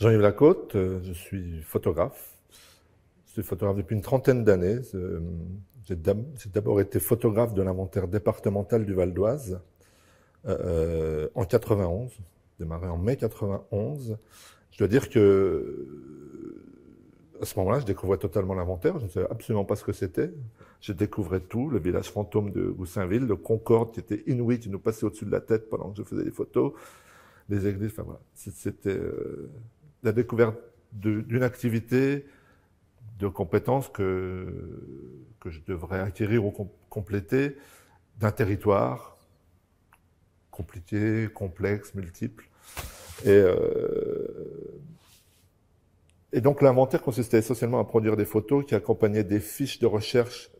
Jean-Yves Lacôte, euh, je suis photographe. Je suis photographe depuis une trentaine d'années. Euh, j'ai d'abord été photographe de l'inventaire départemental du Val d'Oise euh, euh en 91, démarré en mai 91. Je dois dire que à ce moment-là, je découvrais totalement l'inventaire. Je ne savais absolument pas ce que c'était. J'ai découvrais tout, le village fantôme de Goussainville, le Concorde qui était inouï, qui nous passait au-dessus de la tête pendant que je faisais des photos, les églises. Enfin voilà, c'était la découverte d'une activité, de compétences que, je devrais acquérir ou compléter, d'un territoire compliqué, complexe, multiple. Euh, et, donc l'inventaire consistait essentiellement à produire des photos qui accompagnaient des fiches de recherche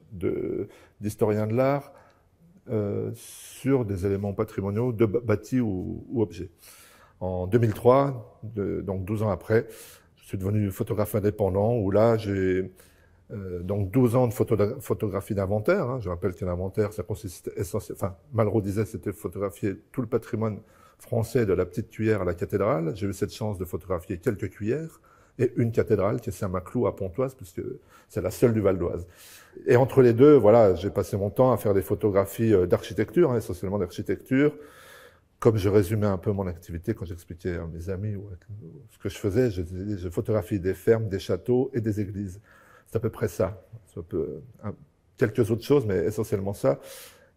d'historiens de, l'art euh, sur des éléments patrimoniaux de bâtis ou objets en 2003, donc 12 ans après, je suis devenu photographe indépendant où là, j'ai euh, donc 12 ans de photographie d'inventaire. Hein. Je rappelle qu'un inventaire, ça consistait essentiellement, enfin, Malraux disait, c'était photographier tout le patrimoine français de la petite cuillère à la cathédrale. J'ai eu cette chance de photographier quelques cuillères et une cathédrale qui est Saint-Maclou à Pontoise, puisque c'est la seule du Val d'Oise. Et entre les deux, voilà, j'ai passé mon temps à faire des photographies euh, d'architecture, hein, essentiellement d'architecture, comme je résumais un peu mon activité quand j'expliquais à mes amis ce que je faisais, je, photographie des fermes, des châteaux et des églises. C'est à peu près ça. quelques autres choses, mais essentiellement ça.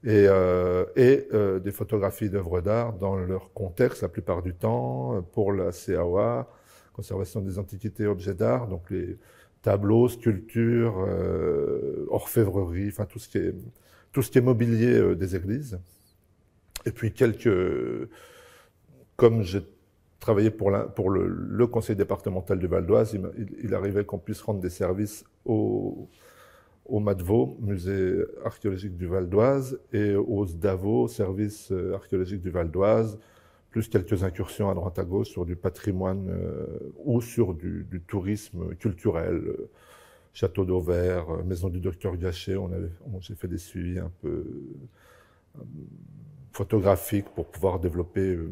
Et, euh, euh, des photographies d'œuvres d'art dans leur contexte la plupart du temps pour la CAOA, Conservation des Antiquités Objets d'Art, donc les tableaux, sculptures, euh, orfèvrerie, enfin tout tout ce qui est mobilier des églises. Et puis quelques, comme j'ai travaillé pour, le, conseil départemental du Val d'Oise, il, arrivait qu'on puisse rendre des services au, au musée archéologique du Val d'Oise, et au SDAVO, service euh, archéologique du Val d'Oise, plus quelques incursions à droite à gauche sur du patrimoine euh, ou sur du, tourisme culturel. Euh, Château d'Auvert, Maison du Docteur Gachet, on, j'ai fait des suivis un peu photographique pour pouvoir développer euh,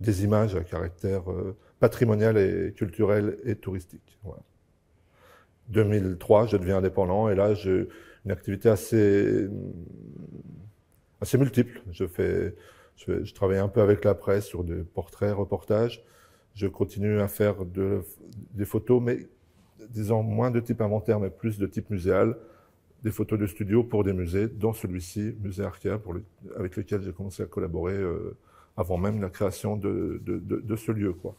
des images à caractère euh, patrimonial et culturel et touristique. Voilà. 2003, je deviens indépendant et là, j'ai une activité assez, euh, assez multiple. Je, fais, je, travaille un peu avec la presse sur des portraits, reportages. Je continue à faire des photos, mais disons moins de type inventaire, mais plus de type muséal des photos de studio pour des musées, dont celui-ci, Musée Arkea, pour avec lequel j'ai commencé à collaborer euh, avant même la création de, de ce lieu. Quoi.